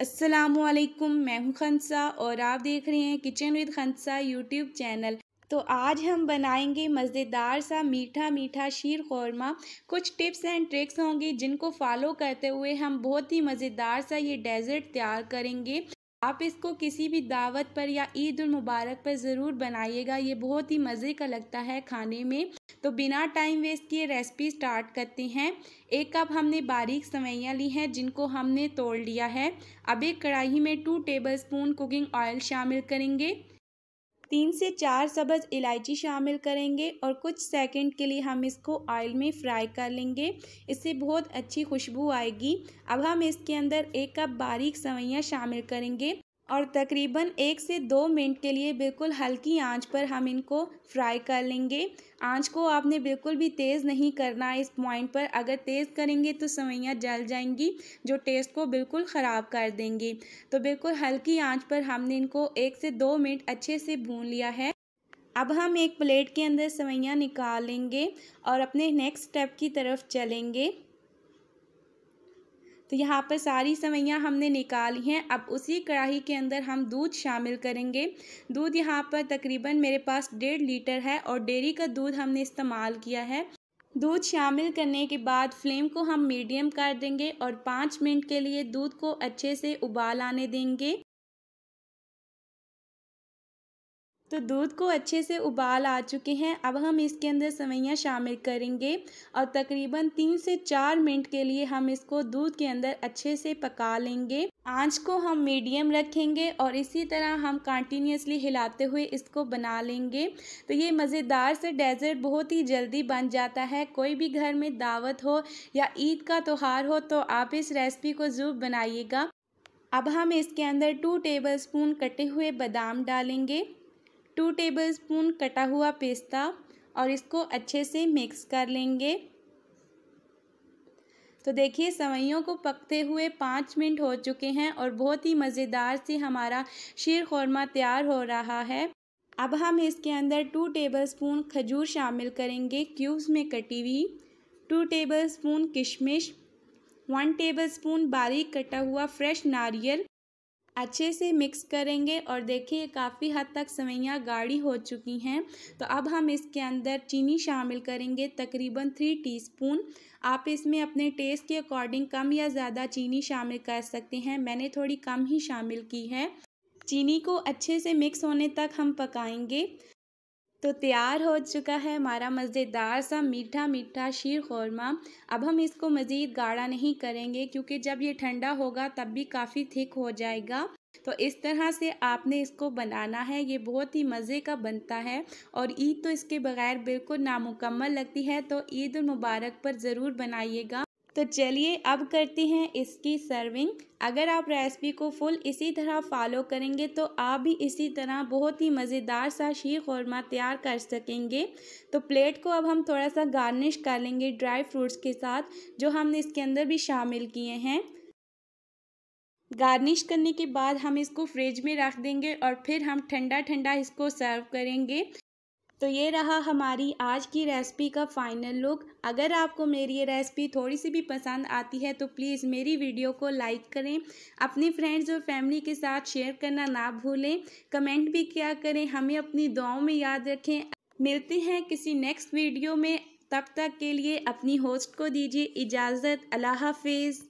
असलकुम मैं हूं खनसा और आप देख रहे हैं kitchen with Khansa YouTube channel तो आज हम बनाएंगे मज़ेदार सा मीठा मीठा शीर कौरमा कुछ टिप्स एंड ट्रिक्स होंगी जिनको फॉलो करते हुए हम बहुत ही मज़ेदार सा ये डेजर्ट तैयार करेंगे आप इसको किसी भी दावत पर या ईद उल मुबारक पर ज़रूर बनाइएगा ये बहुत ही मज़े का लगता है खाने में तो बिना टाइम वेस्ट किए रेसिपी स्टार्ट करते हैं एक कप हमने बारीक सवैयाँ ली हैं जिनको हमने तोड़ लिया है अब एक कढ़ाई में टू टेबलस्पून कुकिंग ऑयल शामिल करेंगे तीन से चार सबज इलायची शामिल करेंगे और कुछ सेकंड के लिए हम इसको ऑयल में फ्राई कर लेंगे इससे बहुत अच्छी खुशबू आएगी अब हम इसके अंदर एक कप बारीक सवैयाँ शामिल करेंगे और तकरीबन एक से दो मिनट के लिए बिल्कुल हल्की आंच पर हम इनको फ्राई कर लेंगे आंच को आपने बिल्कुल भी तेज़ नहीं करना इस पॉइंट पर अगर तेज़ करेंगे तो सवैयाँ जल जाएंगी जो टेस्ट को बिल्कुल ख़राब कर देंगी तो बिल्कुल हल्की आंच पर हमने इनको एक से दो मिनट अच्छे से भून लिया है अब हम एक प्लेट के अंदर सवैयाँ निकालेंगे और अपने नेक्स्ट स्टेप की तरफ चलेंगे तो यहाँ पर सारी सवैयाँ हमने निकाली हैं अब उसी कढ़ाई के अंदर हम दूध शामिल करेंगे दूध यहाँ पर तकरीबन मेरे पास डेढ़ लीटर है और डेयरी का दूध हमने इस्तेमाल किया है दूध शामिल करने के बाद फ्लेम को हम मीडियम कर देंगे और पाँच मिनट के लिए दूध को अच्छे से उबाल आने देंगे तो दूध को अच्छे से उबाल आ चुके हैं अब हम इसके अंदर सवैयाँ शामिल करेंगे और तकरीबन तीन से चार मिनट के लिए हम इसको दूध के अंदर अच्छे से पका लेंगे आंच को हम मीडियम रखेंगे और इसी तरह हम कंटिन्यूसली हिलाते हुए इसको बना लेंगे तो ये मज़ेदार से डेजर्ट बहुत ही जल्दी बन जाता है कोई भी घर में दावत हो या ईद का त्यौहार हो तो आप इस रेसिपी को ज़रूर बनाइएगा अब हम इसके अंदर टू टेबलस्पून कटे हुए बादाम डालेंगे टू टेबल स्पून कटा हुआ पिस्ता और इसको अच्छे से मिक्स कर लेंगे तो देखिए सवैयों को पकते हुए पाँच मिनट हो चुके हैं और बहुत ही मज़ेदार से हमारा शीर कौरमा तैयार हो रहा है अब हम इसके अंदर टू टेबल स्पून खजूर शामिल करेंगे क्यूब्स में कटी हुई टू टेबल स्पून किशमिश वन टेबल स्पून बारीक कटा हुआ फ्रेश नारियल अच्छे से मिक्स करेंगे और देखिए काफ़ी हद तक सवैयाँ गाढ़ी हो चुकी हैं तो अब हम इसके अंदर चीनी शामिल करेंगे तकरीबन थ्री टीस्पून आप इसमें अपने टेस्ट के अकॉर्डिंग कम या ज़्यादा चीनी शामिल कर सकते हैं मैंने थोड़ी कम ही शामिल की है चीनी को अच्छे से मिक्स होने तक हम पकाएंगे तो तैयार हो चुका है हमारा मज़ेदार सा मीठा मीठा शीर कौरमा अब हम इसको मज़ीद गाढ़ा नहीं करेंगे क्योंकि जब ये ठंडा होगा तब भी काफ़ी थिक हो जाएगा तो इस तरह से आपने इसको बनाना है ये बहुत ही मज़े का बनता है और ईद तो इसके बग़ैर बिल्कुल नामुकम्मल लगती है तो ईद मुबारक पर ज़रूर बनाइएगा तो चलिए अब करते हैं इसकी सर्विंग अगर आप रेसिपी को फुल इसी तरह फॉलो करेंगे तो आप भी इसी तरह बहुत ही मज़ेदार सा शीर खरमा तैयार कर सकेंगे तो प्लेट को अब हम थोड़ा सा गार्निश कर लेंगे ड्राई फ्रूट्स के साथ जो हमने इसके अंदर भी शामिल किए हैं गार्निश करने के बाद हम इसको फ्रिज में रख देंगे और फिर हम ठंडा ठंडा इसको सर्व करेंगे तो ये रहा हमारी आज की रेसिपी का फाइनल लुक अगर आपको मेरी ये रेसिपी थोड़ी सी भी पसंद आती है तो प्लीज़ मेरी वीडियो को लाइक करें अपनी फ्रेंड्स और फैमिली के साथ शेयर करना ना भूलें कमेंट भी किया करें हमें अपनी दुआओं में याद रखें मिलते हैं किसी नेक्स्ट वीडियो में तब तक के लिए अपनी होस्ट को दीजिए इजाज़त अल्लाह हाफिज़